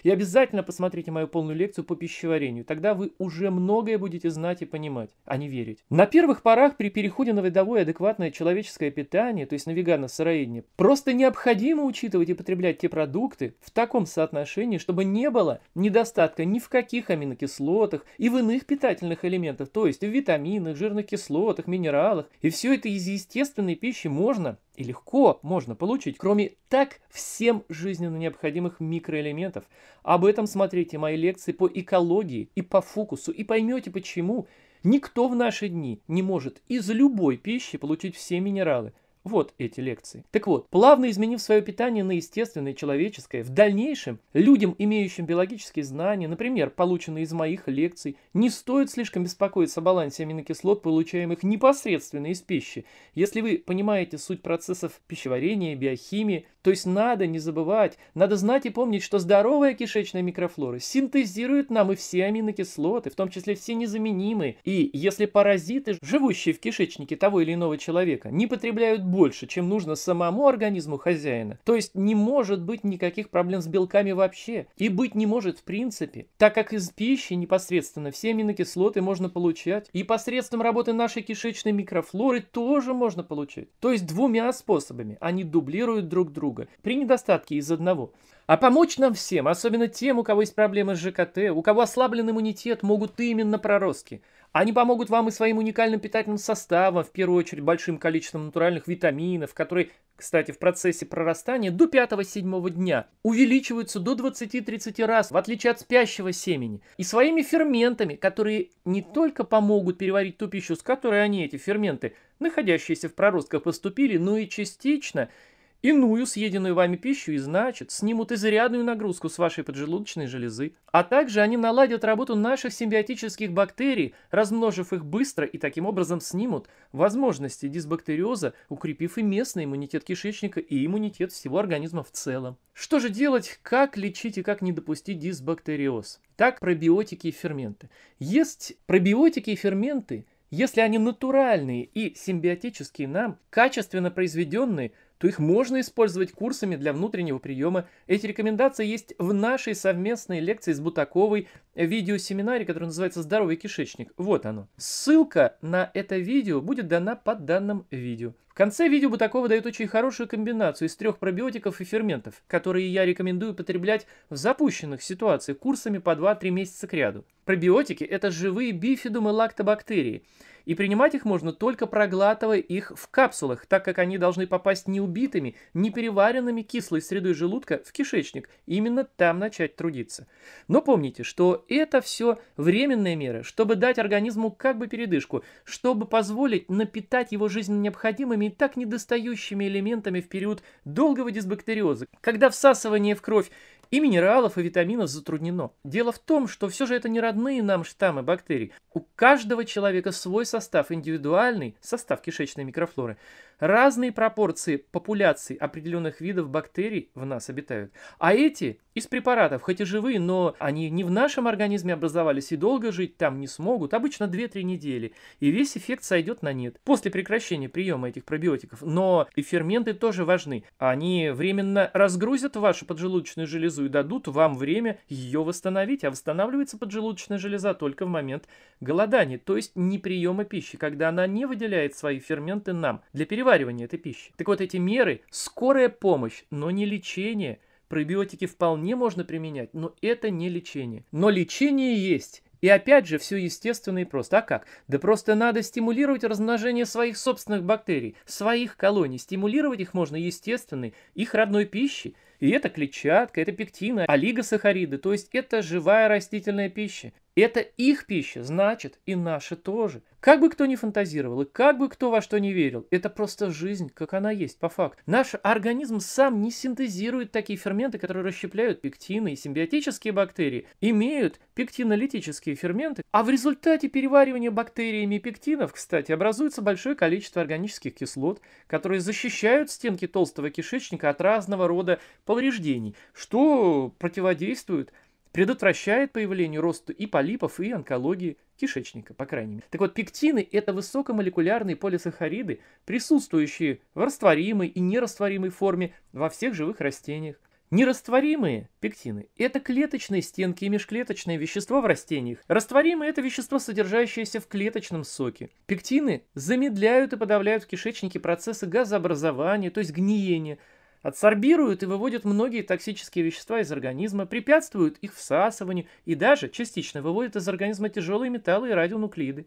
И обязательно посмотрите мою полную лекцию по пищеварению. Тогда вы уже многое будете знать и понимать, а не верить. На первых порах при переходе на видовое адекватное человеческое питание, то есть на вегано-сыроедение, просто необходимо учитывать и потреблять те продукты в таком соотношении, чтобы не было недостатка ни в каких аминокислотах и в иных питательных элементах, то есть в витаминах, жирных кислотах, минералах. И все это из естественной пищи можно и легко можно получить, кроме так всем жизненно необходимых микроэлементов. Об этом смотрите мои лекции по экологии и по фокусу, и поймете почему никто в наши дни не может из любой пищи получить все минералы – вот эти лекции. Так вот, плавно изменив свое питание на естественное человеческое, в дальнейшем людям, имеющим биологические знания, например, полученные из моих лекций, не стоит слишком беспокоиться о балансе аминокислот, получаемых непосредственно из пищи. Если вы понимаете суть процессов пищеварения, биохимии, то есть надо не забывать, надо знать и помнить, что здоровая кишечная микрофлора синтезирует нам и все аминокислоты, в том числе все незаменимые. И если паразиты, живущие в кишечнике того или иного человека, не потребляют больше, больше, чем нужно самому организму хозяина. То есть не может быть никаких проблем с белками вообще. И быть не может в принципе, так как из пищи непосредственно все аминокислоты можно получать. И посредством работы нашей кишечной микрофлоры тоже можно получить. То есть двумя способами. Они дублируют друг друга. При недостатке из одного. А помочь нам всем, особенно тем, у кого есть проблемы с ЖКТ, у кого ослаблен иммунитет, могут именно проростки – они помогут вам и своим уникальным питательным составом, в первую очередь большим количеством натуральных витаминов, которые, кстати, в процессе прорастания до 5-7 дня увеличиваются до 20-30 раз, в отличие от спящего семени, и своими ферментами, которые не только помогут переварить ту пищу, с которой они, эти ферменты, находящиеся в проростках, поступили, но и частично – иную съеденную вами пищу и, значит, снимут изрядную нагрузку с вашей поджелудочной железы. А также они наладят работу наших симбиотических бактерий, размножив их быстро и таким образом снимут возможности дисбактериоза, укрепив и местный иммунитет кишечника и иммунитет всего организма в целом. Что же делать, как лечить и как не допустить дисбактериоз? Так, пробиотики и ферменты. Есть пробиотики и ферменты, если они натуральные и симбиотические нам, качественно произведенные – то их можно использовать курсами для внутреннего приема. Эти рекомендации есть в нашей совместной лекции с Бутаковой видеосеминаре, который называется «Здоровый кишечник». Вот оно. Ссылка на это видео будет дана под данным видео. В конце видео Бутакова дает очень хорошую комбинацию из трех пробиотиков и ферментов, которые я рекомендую потреблять в запущенных ситуациях курсами по 2-3 месяца к ряду. Пробиотики – это живые бифидум и лактобактерии – и принимать их можно только проглатывая их в капсулах, так как они должны попасть не убитыми, не переваренными кислой средой желудка в кишечник, именно там начать трудиться. Но помните, что это все временная мера, чтобы дать организму как бы передышку, чтобы позволить напитать его жизненно необходимыми и так недостающими элементами в период долгого дисбактериоза, когда всасывание в кровь и минералов, и витаминов затруднено. Дело в том, что все же это не родные нам штаммы бактерий. У каждого человека свой состав, индивидуальный состав кишечной микрофлоры. Разные пропорции популяций определенных видов бактерий в нас обитают. А эти из препаратов, хоть и живые, но они не в нашем организме образовались и долго жить там не смогут, обычно 2-3 недели, и весь эффект сойдет на нет после прекращения приема этих пробиотиков. Но и ферменты тоже важны. Они временно разгрузят вашу поджелудочную железу и дадут вам время ее восстановить, а восстанавливается поджелудочная железа только в момент голодания, то есть не приема пищи, когда она не выделяет свои ферменты нам для переваривания этой пищи. Так вот, эти меры – скорая помощь, но не лечение – Пробиотики вполне можно применять, но это не лечение. Но лечение есть. И опять же, все естественно и просто. А как? Да просто надо стимулировать размножение своих собственных бактерий, своих колоний. Стимулировать их можно естественной, их родной пищей. И это клетчатка, это пектины, олигосахариды, то есть это живая растительная пища. Это их пища, значит, и наши тоже. Как бы кто ни фантазировал, и как бы кто во что не верил, это просто жизнь, как она есть, по факту. Наш организм сам не синтезирует такие ферменты, которые расщепляют пектины и симбиотические бактерии, имеют пектинолитические ферменты, а в результате переваривания бактериями пектинов, кстати, образуется большое количество органических кислот, которые защищают стенки толстого кишечника от разного рода повреждений, что противодействует предотвращает появление роста и полипов, и онкологии кишечника, по крайней мере. Так вот, пектины – это высокомолекулярные полисахариды, присутствующие в растворимой и нерастворимой форме во всех живых растениях. Нерастворимые пектины – это клеточные стенки и межклеточные вещества в растениях. Растворимые – это вещество, содержащееся в клеточном соке. Пектины замедляют и подавляют в кишечнике процессы газообразования, то есть гниения – адсорбируют и выводят многие токсические вещества из организма, препятствуют их всасыванию и даже частично выводят из организма тяжелые металлы и радионуклиды.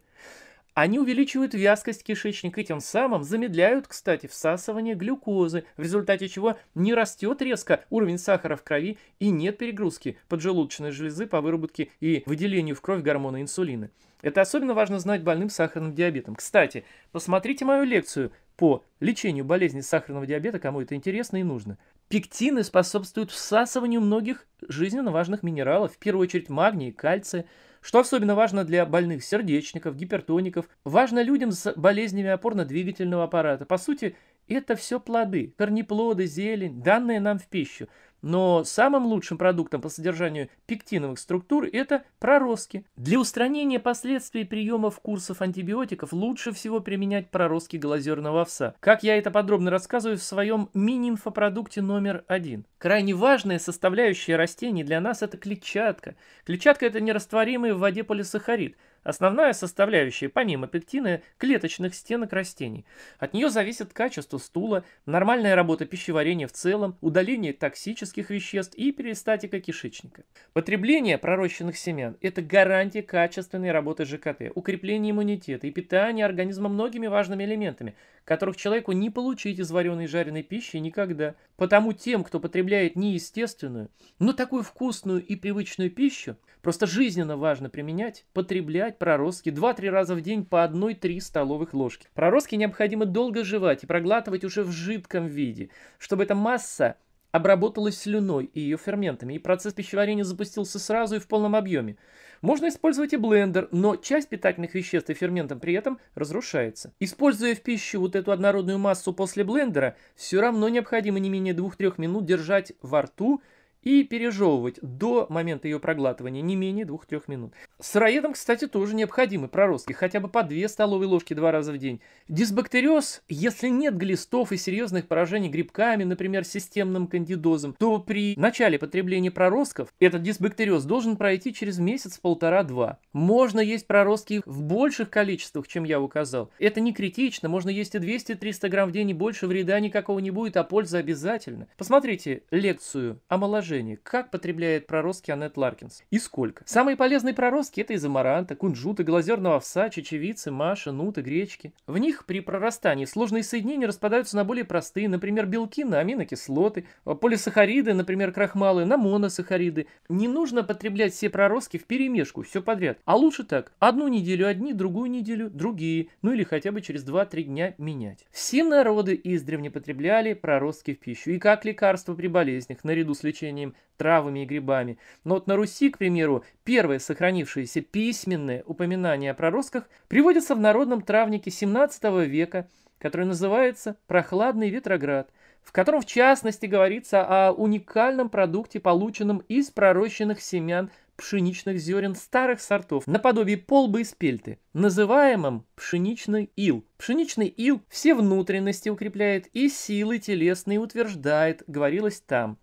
Они увеличивают вязкость кишечника и тем самым замедляют, кстати, всасывание глюкозы, в результате чего не растет резко уровень сахара в крови и нет перегрузки поджелудочной железы по выработке и выделению в кровь гормона инсулина. Это особенно важно знать больным сахарным диабетом. Кстати, посмотрите мою лекцию по лечению болезни сахарного диабета, кому это интересно и нужно. Пектины способствуют всасыванию многих жизненно важных минералов, в первую очередь магния и кальция, что особенно важно для больных сердечников, гипертоников, важно людям с болезнями опорно-двигательного аппарата. По сути, это все плоды, корнеплоды, зелень, данные нам в пищу. Но самым лучшим продуктом по содержанию пектиновых структур это проростки. Для устранения последствий приемов курсов антибиотиков лучше всего применять проростки глазерного овса, как я это подробно рассказываю в своем мини-инфопродукте номер один. Крайне важная составляющая растений для нас это клетчатка. Клетчатка это нерастворимый в воде полисахарид – основная составляющая, помимо пектина, клеточных стенок растений. От нее зависит качество стула, нормальная работа пищеварения в целом, удаление токсических веществ и перистатика кишечника. Потребление пророщенных семян – это гарантия качественной работы ЖКТ, укрепление иммунитета и питание организма многими важными элементами, которых человеку не получить из вареной и жареной пищи никогда. Потому тем, кто потребляет неестественную, но такую вкусную и привычную пищу, просто жизненно важно применять, потреблять принимать проростки 2-3 раза в день по 1-3 столовых ложки. Проростки необходимо долго жевать и проглатывать уже в жидком виде, чтобы эта масса обработалась слюной и ее ферментами, и процесс пищеварения запустился сразу и в полном объеме. Можно использовать и блендер, но часть питательных веществ и ферментом при этом разрушается. Используя в пищу вот эту однородную массу после блендера, все равно необходимо не менее 2-3 минут держать во рту и пережевывать до момента ее проглатывания не менее 2-3 минут. Сыроедам, кстати, тоже необходимы проростки, хотя бы по 2 столовые ложки два раза в день. Дисбактериоз, если нет глистов и серьезных поражений грибками, например, системным кандидозом, то при начале потребления проростков этот дисбактериоз должен пройти через месяц, полтора-два. Можно есть проростки в больших количествах, чем я указал. Это не критично, можно есть и 200-300 грамм в день, и больше вреда никакого не будет, а польза обязательно. Посмотрите лекцию о омоложение движении. Как потребляет проростки Аннет Ларкинс? И сколько? Самые полезные проростки – это из амаранта, кунжута, глазерного овса, чечевицы, маша, нуты, гречки. В них при прорастании сложные соединения распадаются на более простые, например, белки на аминокислоты, э, полисахариды, например, крахмалы, на моносахариды. Не нужно потреблять все проростки в перемешку, все подряд. А лучше так. Одну неделю одни, другую неделю другие, ну или хотя бы через 2-3 дня менять. Все народы издревле потребляли проростки в пищу и как лекарство при болезнях наряду с лечением растениям, травами и грибами. Но вот на Руси, к примеру, первое сохранившееся письменное упоминание о проростках приводится в народном травнике XVII века, который называется «Прохладный ветроград», в котором в частности говорится о уникальном продукте, полученном из пророщенных семян пшеничных зерен старых сортов, наподобие полбы и спельты, называемом пшеничный ил. Пшеничный ил все внутренности укрепляет и силы телесные утверждает, говорилось там.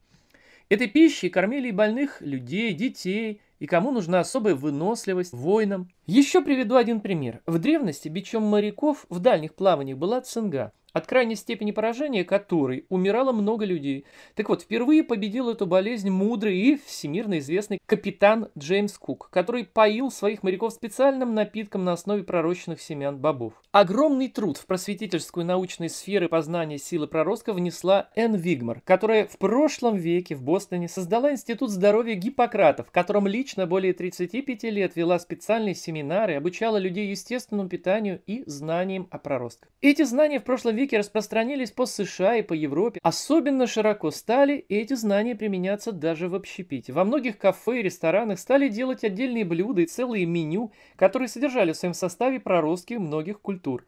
Этой пищей кормили и больных людей, детей, и кому нужна особая выносливость, воинам. Еще приведу один пример. В древности бичом моряков в дальних плаваниях была цинга от крайней степени поражения которой умирало много людей. Так вот, впервые победил эту болезнь мудрый и всемирно известный капитан Джеймс Кук, который поил своих моряков специальным напитком на основе пророщенных семян бобов. Огромный труд в просветительскую научной сферы познания силы проростка внесла Энн Вигмар, которая в прошлом веке в Бостоне создала Институт здоровья Гиппократа, в котором лично более 35 лет вела специальные семинары, обучала людей естественному питанию и знаниям о проростках. Эти знания в прошлом веке методики распространились по США и по Европе. Особенно широко стали эти знания применяться даже в общепите. Во многих кафе и ресторанах стали делать отдельные блюда и целые меню, которые содержали в своем составе проростки многих культур.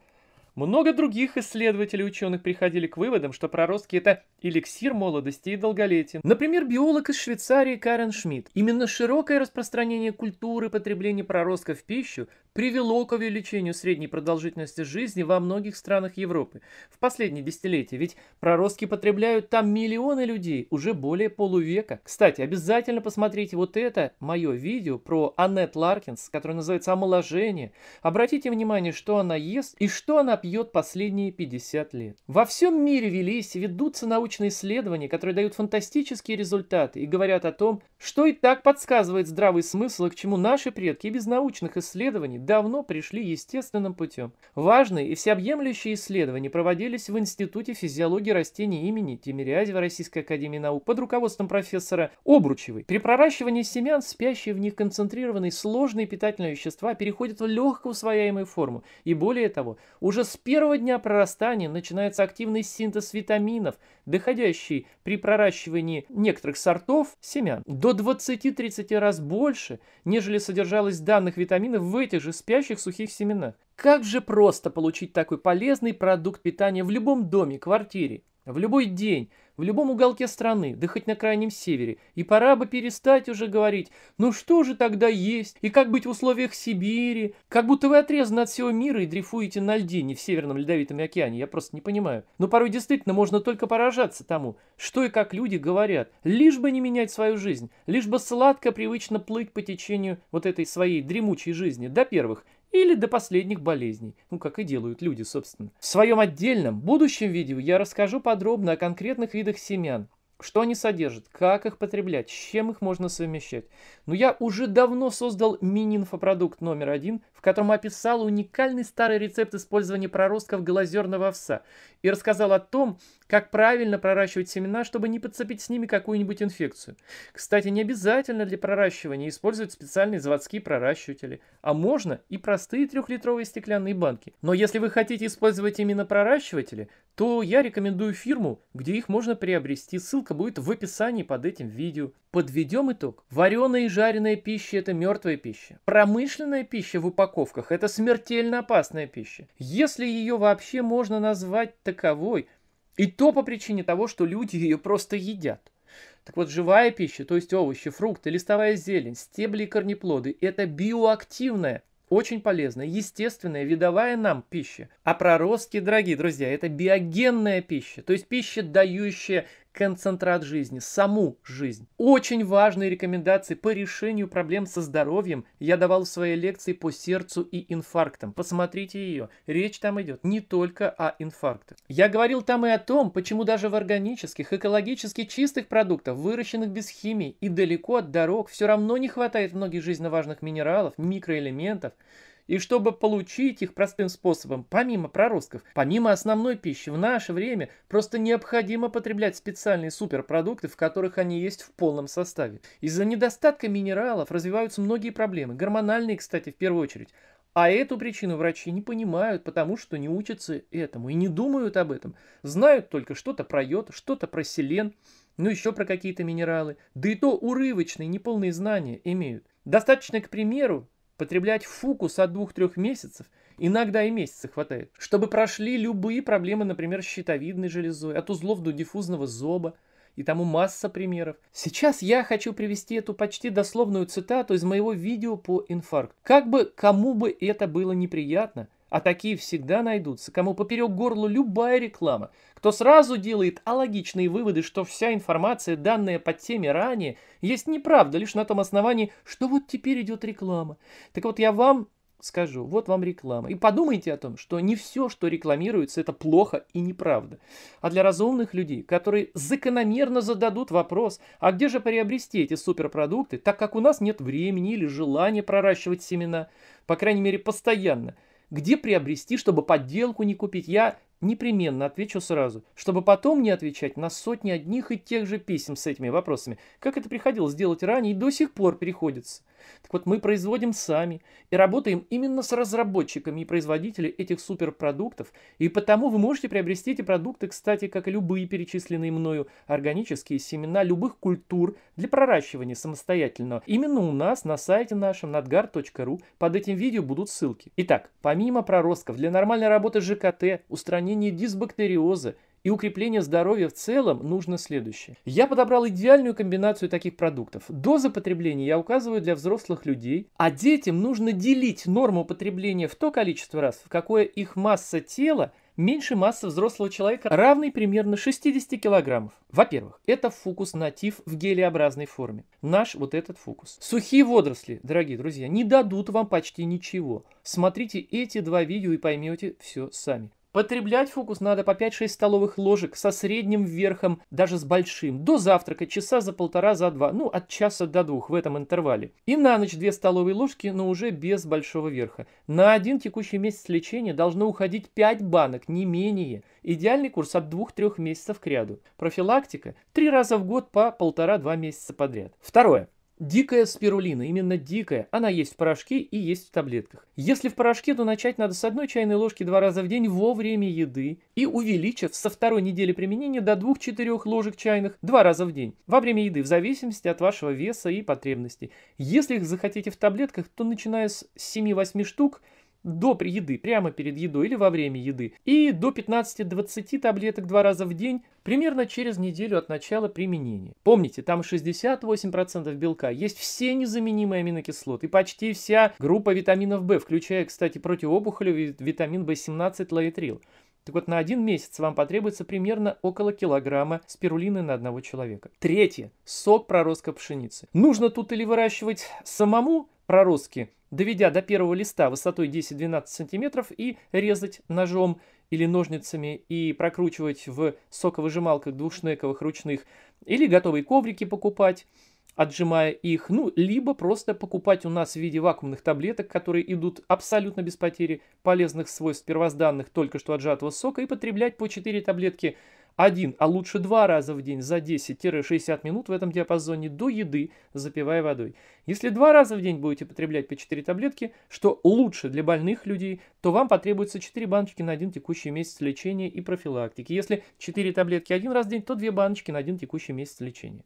Много других исследователей и ученых приходили к выводам, что проростки – это эликсир молодости и долголетия. Например, биолог из Швейцарии Карен Шмидт. Именно широкое распространение культуры потребления проростков в пищу привело к увеличению средней продолжительности жизни во многих странах Европы в последние десятилетия, ведь проростки потребляют там миллионы людей уже более полувека. Кстати, обязательно посмотрите вот это мое видео про Аннет Ларкинс, которое называется «Омоложение». Обратите внимание, что она ест и что она пьет последние 50 лет. Во всем мире велись и ведутся научные исследования, которые дают фантастические результаты и говорят о том, что и так подсказывает здравый смысл, и к чему наши предки без научных исследований давно пришли естественным путем. Важные и всеобъемлющие исследования проводились в Институте физиологии растений имени Тимирязева Российской Академии Наук под руководством профессора Обручевой. При проращивании семян спящие в них концентрированные сложные питательные вещества переходят в легко усвояемую форму. И более того, уже с первого дня прорастания начинается активный синтез витаминов, доходящий при проращивании некоторых сортов семян до 20-30 раз больше, нежели содержалось данных витаминов в этих же спящих сухих семенах. Как же просто получить такой полезный продукт питания в любом доме, квартире, в любой день, в любом уголке страны, да хоть на крайнем севере, и пора бы перестать уже говорить, ну что же тогда есть, и как быть в условиях Сибири, как будто вы отрезаны от всего мира и дрейфуете на льде не в Северном Ледовитом океане, я просто не понимаю. Но порой действительно можно только поражаться тому, что и как люди говорят, лишь бы не менять свою жизнь, лишь бы сладко привычно плыть по течению вот этой своей дремучей жизни, до первых, или до последних болезней, ну как и делают люди, собственно. В своем отдельном, будущем видео я расскажу подробно о конкретных видах семян, что они содержат, как их потреблять, с чем их можно совмещать. Но я уже давно создал мини-инфопродукт номер один, в котором описал уникальный старый рецепт использования проростков глазерного овса и рассказал о том, как правильно проращивать семена, чтобы не подцепить с ними какую-нибудь инфекцию. Кстати, не обязательно для проращивания использовать специальные заводские проращиватели, а можно и простые трехлитровые стеклянные банки. Но если вы хотите использовать именно проращиватели, то я рекомендую фирму, где их можно приобрести. Ссылка будет в описании под этим видео. Подведем итог. Вареная и жареная пища – это мертвая пища. Промышленная пища в упаковках – это смертельно опасная пища. Если ее вообще можно назвать таковой – и то по причине того, что люди ее просто едят. Так вот, живая пища, то есть овощи, фрукты, листовая зелень, стебли и корнеплоды – это биоактивная, очень полезная, естественная, видовая нам пища. А проростки, дорогие друзья, это биогенная пища, то есть пища, дающая концентрат жизни, саму жизнь. Очень важные рекомендации по решению проблем со здоровьем я давал в своей лекции по сердцу и инфарктам. Посмотрите ее. Речь там идет не только о инфарктах. Я говорил там и о том, почему даже в органических, экологически чистых продуктах, выращенных без химии и далеко от дорог, все равно не хватает многих жизненно важных минералов, микроэлементов, и чтобы получить их простым способом, помимо проростков, помимо основной пищи, в наше время просто необходимо потреблять специальные суперпродукты, в которых они есть в полном составе. Из-за недостатка минералов развиваются многие проблемы, гормональные, кстати, в первую очередь. А эту причину врачи не понимают, потому что не учатся этому и не думают об этом. Знают только что-то про йод, что-то про селен, ну еще про какие-то минералы. Да и то урывочные, неполные знания имеют. Достаточно, к примеру, потреблять фукус от двух-трех месяцев, иногда и месяца хватает, чтобы прошли любые проблемы, например, с щитовидной железой, от узлов до диффузного зоба, и тому масса примеров. Сейчас я хочу привести эту почти дословную цитату из моего видео по инфаркту. Как бы кому бы это было неприятно – а такие всегда найдутся, кому поперек горлу любая реклама, кто сразу делает алогичные выводы, что вся информация, данная под теме ранее, есть неправда лишь на том основании, что вот теперь идет реклама. Так вот я вам скажу, вот вам реклама. И подумайте о том, что не все, что рекламируется, это плохо и неправда. А для разумных людей, которые закономерно зададут вопрос, а где же приобрести эти суперпродукты, так как у нас нет времени или желания проращивать семена, по крайней мере постоянно – где приобрести, чтобы подделку не купить. Я Непременно отвечу сразу, чтобы потом не отвечать на сотни одних и тех же писем с этими вопросами, как это приходилось делать ранее и до сих пор приходится. Так вот, мы производим сами и работаем именно с разработчиками и производителями этих суперпродуктов, и потому вы можете приобрести эти продукты, кстати, как и любые перечисленные мною органические семена любых культур для проращивания самостоятельно. Именно у нас на сайте нашем надгар.ру под этим видео будут ссылки. Итак, помимо проростков для нормальной работы ЖКТ, устранения устранения дисбактериоза и укрепление здоровья в целом нужно следующее. Я подобрал идеальную комбинацию таких продуктов. Дозы потребления я указываю для взрослых людей, а детям нужно делить норму потребления в то количество раз, в какое их масса тела меньше массы взрослого человека, равной примерно 60 килограммов. Во-первых, это фукус-натив в гелеобразной форме. Наш вот этот фукус. Сухие водоросли, дорогие друзья, не дадут вам почти ничего. Смотрите эти два видео и поймете все сами. Потреблять фокус надо по 5-6 столовых ложек со средним верхом, даже с большим, до завтрака, часа за полтора, за два, ну от часа до двух в этом интервале. И на ночь 2 столовые ложки, но уже без большого верха. На один текущий месяц лечения должно уходить 5 банок, не менее. Идеальный курс от 2-3 месяцев к ряду. Профилактика 3 раза в год по полтора-два месяца подряд. Второе. Дикая спирулина, именно дикая, она есть в порошке и есть в таблетках. Если в порошке, то начать надо с одной чайной ложки два раза в день во время еды и увеличив со второй недели применения до 2-4 ложек чайных два раза в день во время еды в зависимости от вашего веса и потребностей. Если их захотите в таблетках, то начиная с 7-8 штук – до еды, прямо перед едой или во время еды, и до 15-20 таблеток два раза в день примерно через неделю от начала применения. Помните, там 68% белка, есть все незаменимые аминокислоты и почти вся группа витаминов В, включая, кстати, противоопухолевый витамин В17 лаэтрил. Так вот, на один месяц вам потребуется примерно около килограмма спирулины на одного человека. Третье. Сок проростка пшеницы. Нужно тут или выращивать самому проростки доведя до первого листа высотой 10-12 см и резать ножом или ножницами и прокручивать в соковыжималках двухшнековых ручных, или готовые коврики покупать, отжимая их, ну, либо просто покупать у нас в виде вакуумных таблеток, которые идут абсолютно без потери полезных свойств первозданных только что отжатого сока, и потреблять по 4 таблетки один, а лучше два раза в день за 10-60 минут в этом диапазоне до еды, запивая водой. Если два раза в день будете потреблять по 4 таблетки, что лучше для больных людей, то вам потребуется 4 баночки на один текущий месяц лечения и профилактики. Если 4 таблетки один раз в день, то 2 баночки на один текущий месяц лечения.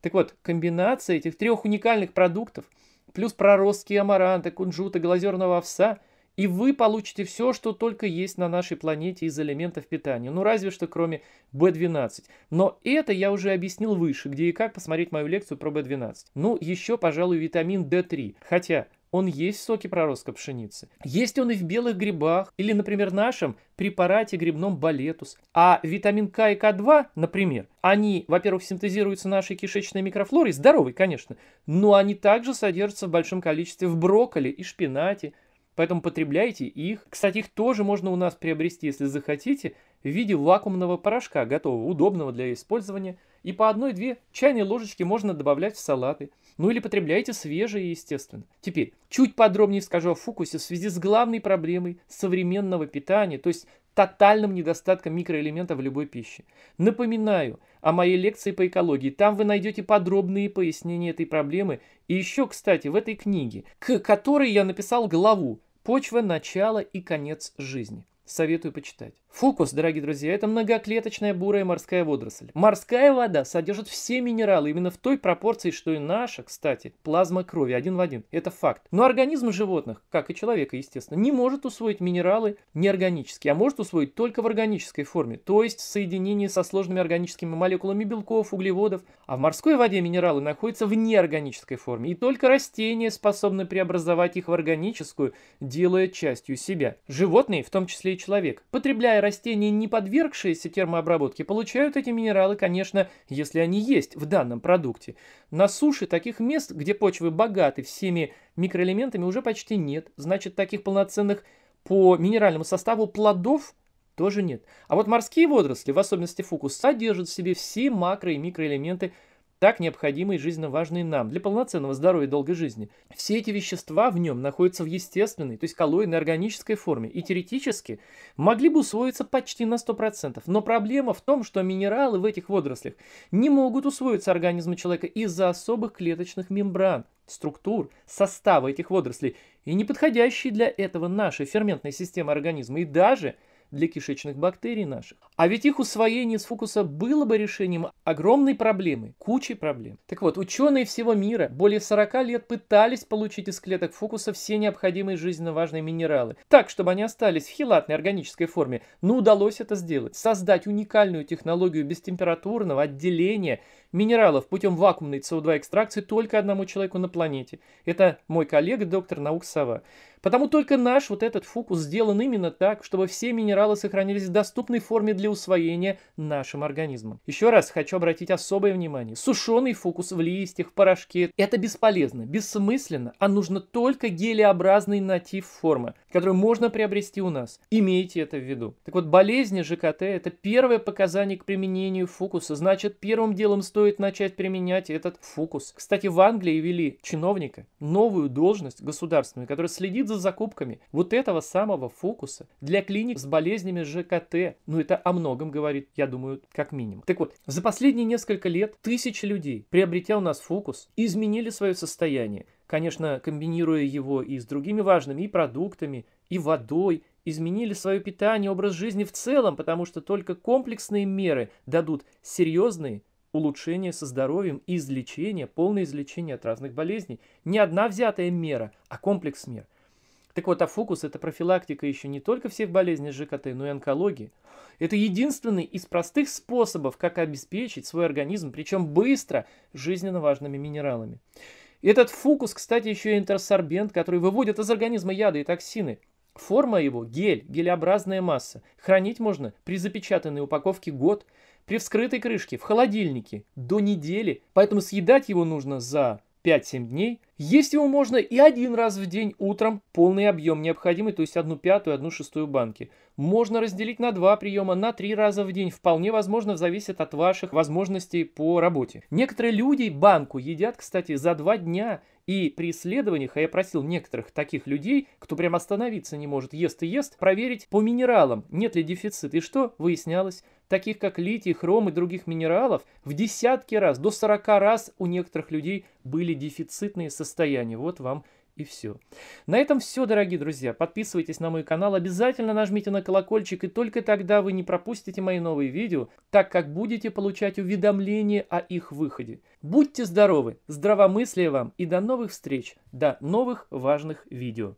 Так вот, комбинация этих трех уникальных продуктов, плюс проростки амаранта, кунжута, глазерного овса – и вы получите все, что только есть на нашей планете из элементов питания. Ну, разве что кроме B12. Но это я уже объяснил выше, где и как посмотреть мою лекцию про B12. Ну, еще, пожалуй, витамин D3. Хотя, он есть в соке проростка пшеницы. Есть он и в белых грибах, или, например, нашем препарате грибном балетус. А витамин К и К2, например, они, во-первых, синтезируются нашей кишечной микрофлорой, здоровой, конечно, но они также содержатся в большом количестве в брокколи и шпинате, Поэтому потребляйте их. Кстати, их тоже можно у нас приобрести, если захотите, в виде вакуумного порошка, готового, удобного для использования. И по одной-две чайные ложечки можно добавлять в салаты. Ну или потребляйте свежие, естественно. Теперь, чуть подробнее скажу о фокусе в связи с главной проблемой современного питания, то есть тотальным недостатком микроэлементов в любой пище. Напоминаю о моей лекции по экологии. Там вы найдете подробные пояснения этой проблемы. И еще, кстати, в этой книге, к которой я написал главу «Почва, начало и конец жизни». Советую почитать. Фукус, дорогие друзья, это многоклеточная бурая морская водоросль. Морская вода содержит все минералы именно в той пропорции, что и наша, кстати, плазма крови, один в один. Это факт. Но организм животных, как и человека, естественно, не может усвоить минералы неорганические, а может усвоить только в органической форме, то есть в соединении со сложными органическими молекулами белков, углеводов. А в морской воде минералы находятся в неорганической форме, и только растения способны преобразовать их в органическую, делая частью себя. Животные, в том числе и человек, потребляя растения, не подвергшиеся термообработке, получают эти минералы, конечно, если они есть в данном продукте. На суше таких мест, где почвы богаты всеми микроэлементами, уже почти нет. Значит, таких полноценных по минеральному составу плодов тоже нет. А вот морские водоросли, в особенности фукус, содержат в себе все макро- и микроэлементы, так необходимые и жизненно важные нам для полноценного здоровья и долгой жизни. Все эти вещества в нем находятся в естественной, то есть коллоидной органической форме и теоретически могли бы усвоиться почти на 100%. Но проблема в том, что минералы в этих водорослях не могут усвоиться организму человека из-за особых клеточных мембран, структур, состава этих водорослей и неподходящие для этого нашей ферментной системы организма и даже – для кишечных бактерий наших. А ведь их усвоение с фокуса было бы решением огромной проблемы, кучи проблем. Так вот, ученые всего мира более 40 лет пытались получить из клеток фокуса все необходимые жизненно важные минералы, так, чтобы они остались в хилатной органической форме, но удалось это сделать. Создать уникальную технологию бестемпературного отделения – минералов путем вакуумной СО2 экстракции только одному человеку на планете. Это мой коллега, доктор наук Сова. Потому только наш вот этот фокус сделан именно так, чтобы все минералы сохранились в доступной форме для усвоения нашим организмом. Еще раз хочу обратить особое внимание. Сушеный фокус в листьях, в порошке – это бесполезно, бессмысленно, а нужно только гелеобразный натив формы которую можно приобрести у нас. Имейте это в виду. Так вот, болезни ЖКТ – это первое показание к применению фокуса. Значит, первым делом стоит начать применять этот фокус. Кстати, в Англии ввели чиновника, новую должность государственную, которая следит за закупками вот этого самого фокуса для клиник с болезнями ЖКТ. Ну, это о многом говорит, я думаю, как минимум. Так вот, за последние несколько лет тысячи людей, приобретя у нас фокус, изменили свое состояние конечно, комбинируя его и с другими важными и продуктами, и водой, изменили свое питание, образ жизни в целом, потому что только комплексные меры дадут серьезные улучшения со здоровьем и излечение, полное излечение от разных болезней. Не одна взятая мера, а комплекс мер. Так вот, а фокус – это профилактика еще не только всех болезней ЖКТ, но и онкологии. Это единственный из простых способов, как обеспечить свой организм, причем быстро, жизненно важными минералами. Этот фукус, кстати, еще и интерсорбент, который выводит из организма яды и токсины. Форма его – гель, гелеобразная масса. Хранить можно при запечатанной упаковке год, при вскрытой крышке, в холодильнике, до недели. Поэтому съедать его нужно за 5-7 дней. Есть его можно и один раз в день утром, полный объем необходимый, то есть одну пятую, одну шестую банки. Можно разделить на два приема, на три раза в день. Вполне возможно, зависит от ваших возможностей по работе. Некоторые люди банку едят, кстати, за два дня. И при исследованиях, а я просил некоторых таких людей, кто прям остановиться не может, ест и ест, проверить по минералам, нет ли дефицита. И что выяснялось? таких как литий, хром и других минералов, в десятки раз, до 40 раз у некоторых людей были дефицитные состояния. Вот вам и все. На этом все, дорогие друзья. Подписывайтесь на мой канал, обязательно нажмите на колокольчик, и только тогда вы не пропустите мои новые видео, так как будете получать уведомления о их выходе. Будьте здоровы, здравомыслия вам и до новых встреч, до новых важных видео.